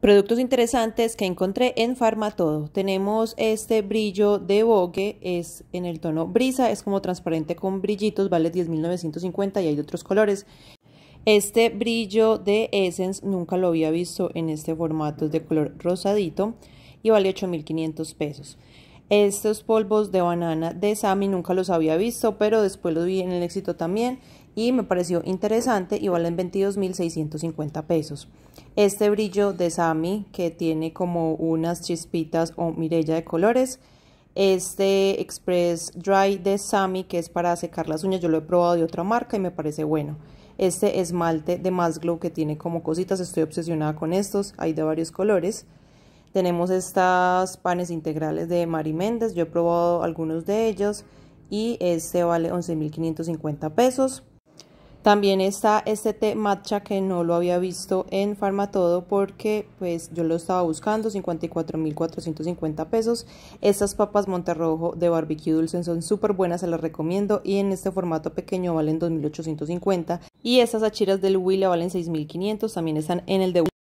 Productos interesantes que encontré en Farmatodo. Tenemos este brillo de Vogue, es en el tono brisa, es como transparente con brillitos, vale 10.950 y hay de otros colores. Este brillo de Essence nunca lo había visto en este formato, es de color rosadito y vale 8.500 pesos. Estos polvos de banana de Sami nunca los había visto, pero después los vi en el éxito también y me pareció interesante y valen 22.650 pesos. Este brillo de Sami que tiene como unas chispitas o mirella de colores. Este Express Dry de Sami que es para secar las uñas, yo lo he probado de otra marca y me parece bueno. Este esmalte de Masglow que tiene como cositas, estoy obsesionada con estos, hay de varios colores. Tenemos estas panes integrales de Mari Méndez, yo he probado algunos de ellos y este vale 11.550 pesos. También está este té matcha que no lo había visto en Farmatodo porque pues yo lo estaba buscando, 54.450 pesos. Estas papas Monterrojo de barbecue dulce son súper buenas, se las recomiendo y en este formato pequeño valen 2.850. Y estas achiras del Willa valen 6.500, también están en el de